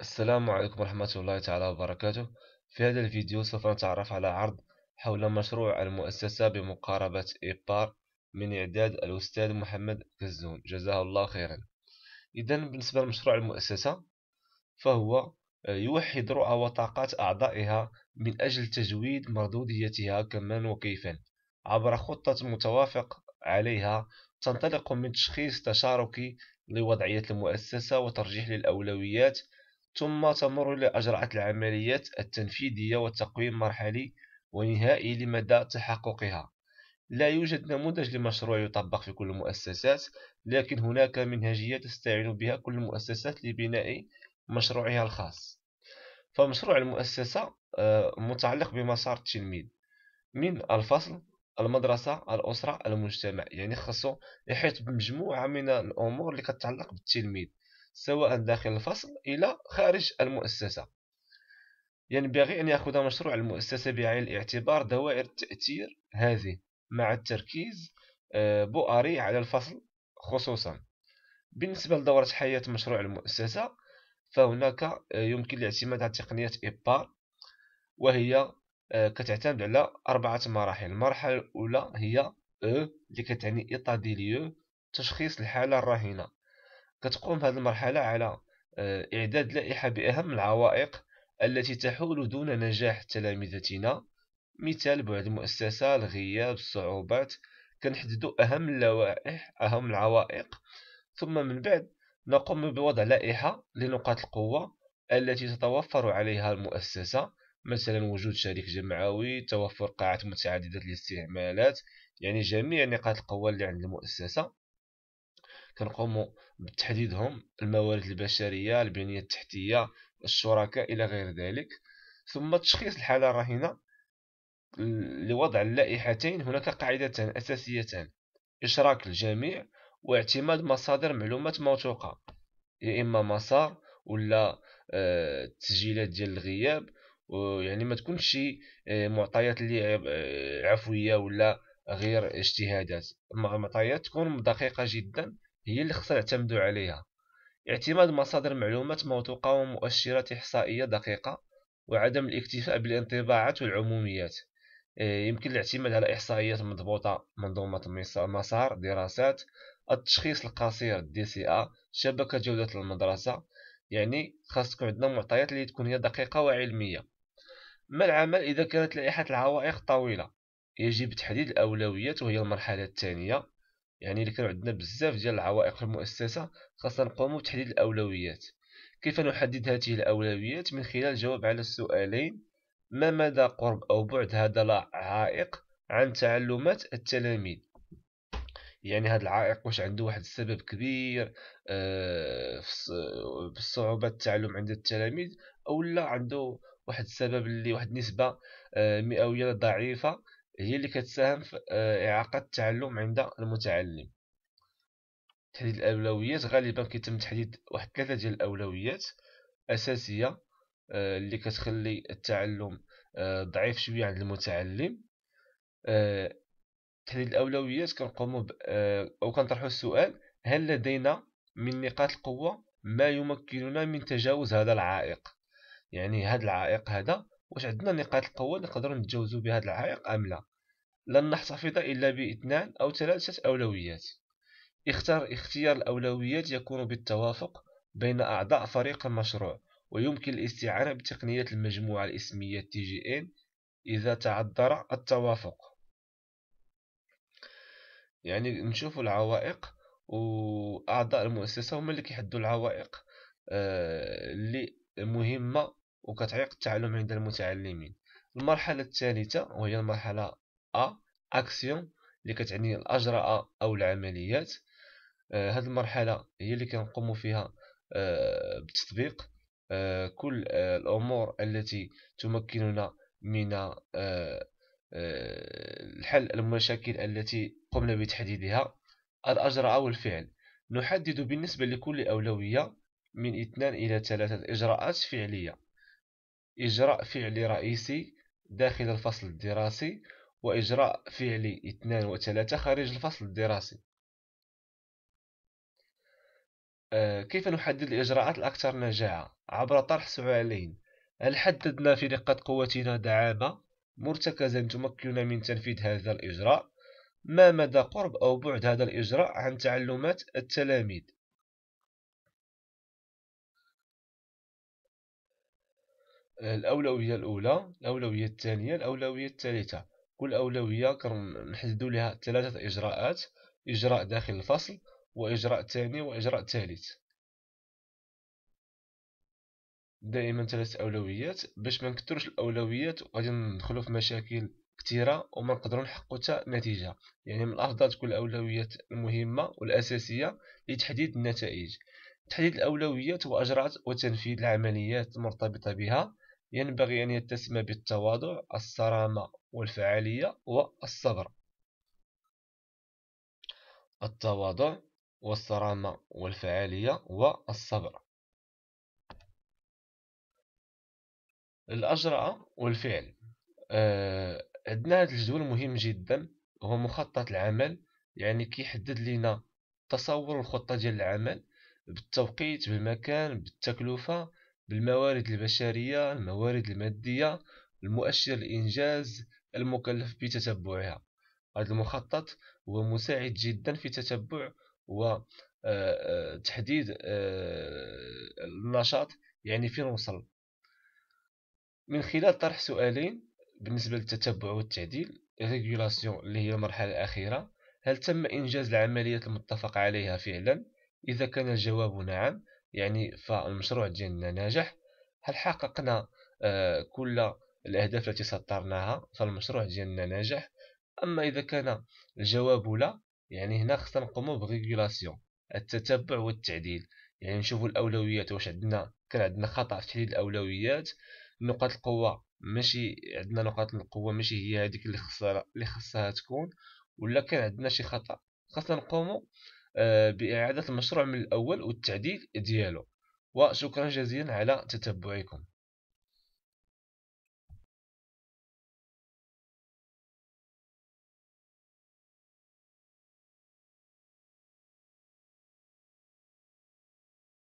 السلام عليكم ورحمة الله تعالى وبركاته في هذا الفيديو سوف نتعرف على عرض حول مشروع المؤسسة بمقاربة إبار من إعداد الأستاذ محمد كزون جزاه الله خيرا إذا بالنسبة لمشروع المؤسسة فهو يوحد رؤى وطاقات أعضائها من أجل تجويد مردوديتها كما وكيفا عبر خطة متوافق عليها تنطلق من تشخيص تشاركي لوضعية المؤسسة وترجيح للأولويات ثم تمر إلى إجراءات العمليات التنفيذية والتقويم مرحلي ونهائي لمدى تحققها لا يوجد نموذج لمشروع يطبق في كل المؤسسات لكن هناك منهجية تستعين بها كل المؤسسات لبناء مشروعها الخاص فمشروع المؤسسة آه، متعلق بمسار التلميذ من الفصل المدرسة الأسرة المجتمع يعني خاصو يحيط بمجموعة من الأمور اللي كتعلق بالتلميذ سواء داخل الفصل إلى خارج المؤسسة يعني ينبغي أن يأخذ مشروع المؤسسة بعين الاعتبار دوائر التأثير هذه مع التركيز آه، بؤري على الفصل خصوصا بالنسبة لدورة حياة مشروع المؤسسة فهناك آه، يمكن الاعتماد على تقنية إبار وهي آه، كتعتمد على أربعة مراحل المرحلة الأولى هي أو اللي كتعني إيطا دي ليو تشخيص الحالة الراهنة كتقوم هذه المرحلة على آه، إعداد لائحة بأهم العوائق التي تحول دون نجاح تلامذتنا مثال بعد المؤسسة الغياب الصعوبات كنحدد أهم اللوائح أهم العوائق ثم من بعد نقوم بوضع لائحة لنقاط القوة التي تتوفر عليها المؤسسة مثلا وجود شريك جمعوي توفر قاعات متعددة الاستعمالات يعني جميع نقاط القوة اللي عند المؤسسة كنقوموا بتحديدهم الموارد البشرية البنية التحتية الشركاء إلى غير ذلك ثم تشخيص الحالة الراهنة لوضع اللائحتين هناك قاعدتان أساسيتان إشراك الجميع واعتماد مصادر معلومات موثوقة يا إما مسار ولا آه، تسجيلات ديال الغياب يعني ما تكونش شي آه، معطيات اللي آه، عفويه ولا غير اجتهادات المعطيات تكون دقيقه جدا هي اللي خصها يعتمدوا عليها اعتماد مصادر معلومات موثوقة ومؤشرات إحصائية دقيقة وعدم الاكتفاء بالانطباعات والعموميات آه، يمكن الاعتماد على إحصائيات مضبوطة منظومة مسار دراسات التشخيص القصير دي سي ا شبكة جودة المدرسة يعني خاص تكون عندنا معطيات اللي تكون هي دقيقة وعلمية ما العمل إذا كانت لائحة العوائق طويلة يجب تحديد الأولويات وهي المرحلة الثانية يعني اللي كان عندنا بزاف ديال العوائق في المؤسسة خاصنا نقوم بتحديد الأولويات كيف نحدد هذه الأولويات من خلال الجواب على السؤالين ما مدى قرب أو بعد هذا العائق عن تعلمات التلاميذ يعني هذا العائق واش عنده واحد السبب كبير آه، في صعوبة التعلم عند التلاميذ أو لا عنده واحد السبب اللي واحد النسبة آه، مئوية ضعيفة هي اللي كتساهم في آه، إعاقة التعلم عند المتعلم تحديد الأولويات غالبا كيتم تحديد واحد ثلاثة ديال الأولويات أساسية آه، اللي كتخلي التعلم آه، ضعيف شوية عند المتعلم تحديد الأولويات كنقومو أو كنطرحو السؤال هل لدينا من نقاط القوة ما يمكننا من تجاوز هذا العائق يعني هذا العائق هذا واش عندنا نقاط القوه اللي نقدروا نتجاوزوا بهذا العائق ام لا لن نحتفظ الا باثنان او ثلاثه اولويات اختار اختيار الاولويات يكون بالتوافق بين اعضاء فريق المشروع ويمكن الاستعانه بتقنيه المجموعه الاسميه تي جي ان اذا تعذر التوافق يعني نشوف العوائق واعضاء المؤسسه هما اللي كيحدوا العوائق آه، اللي مهمه وكتعيق التعلم عند المتعلمين المرحلة الثالثة وهي المرحلة أ أكسيون اللي كتعني الأجراء أو العمليات آه المرحلة هي اللي كنقوم فيها آه بتطبيق آه كل آه، الأمور التي تمكننا من آه، آه، حل المشاكل التي قمنا بتحديدها الأجراء والفعل نحدد بالنسبة لكل أولوية من اثنان إلى ثلاثة إجراءات فعلية إجراء فعلي رئيسي داخل الفصل الدراسي وإجراء فعلي اثنان وثلاثة خارج الفصل الدراسي آه، كيف نحدد الإجراءات الأكثر نجاعة؟ عبر طرح سؤالين هل حددنا في نقاط قوتنا دعامة مرتكزا تمكننا من تنفيذ هذا الإجراء؟ ما مدى قرب أو بعد هذا الإجراء عن تعلمات التلاميذ؟ الأولوية الأولى الأولوية الثانية الأولوية الثالثة كل أولوية كنحددوا لها ثلاثة إجراءات إجراء داخل الفصل وإجراء ثاني وإجراء ثالث دائما ثلاثة أولويات باش ما نكثروش الأولويات وغادي ندخلوا في مشاكل كثيرة وما نقدروا نحققوا حتى نتيجة يعني من الأفضل تكون الأولويات المهمة والأساسية لتحديد النتائج تحديد الأولويات واجراء وتنفيذ العمليات المرتبطة بها ينبغي أن يتسم بالتواضع الصرامة والفعالية والصبر التواضع والصرامة والفعالية والصبر الأجرأة والفعل آه، عندنا هذا الجدول مهم جدا هو مخطط العمل يعني كيحدد لنا تصور الخطة ديال العمل بالتوقيت بالمكان بالتكلفة بالموارد البشرية الموارد المادية المؤشر الإنجاز المكلف بتتبعها هذا المخطط هو مساعد جدا في تتبع وتحديد آه، آه، آه، النشاط يعني فين وصل من خلال طرح سؤالين بالنسبة للتتبع والتعديل ريغولاسيون اللي هي المرحلة الأخيرة هل تم إنجاز العمليات المتفق عليها فعلا؟ إذا كان الجواب نعم يعني فالمشروع ديالنا ناجح هل حققنا آه، كل الأهداف التي سطرناها فالمشروع ديالنا ناجح أما إذا كان الجواب لا يعني هنا خصنا نقومو بريغولاسيون التتبع والتعديل يعني نشوفو الأولويات واش عندنا كان عندنا خطأ في تحديد الأولويات نقاط القوة ماشي عندنا نقاط القوة ماشي هي هذيك اللي خصها اللي خصها تكون ولا كان عندنا شي خطأ خصنا نقومو آه، بإعادة المشروع من الأول والتعديل ديالو وشكرا جزيلا على تتبعكم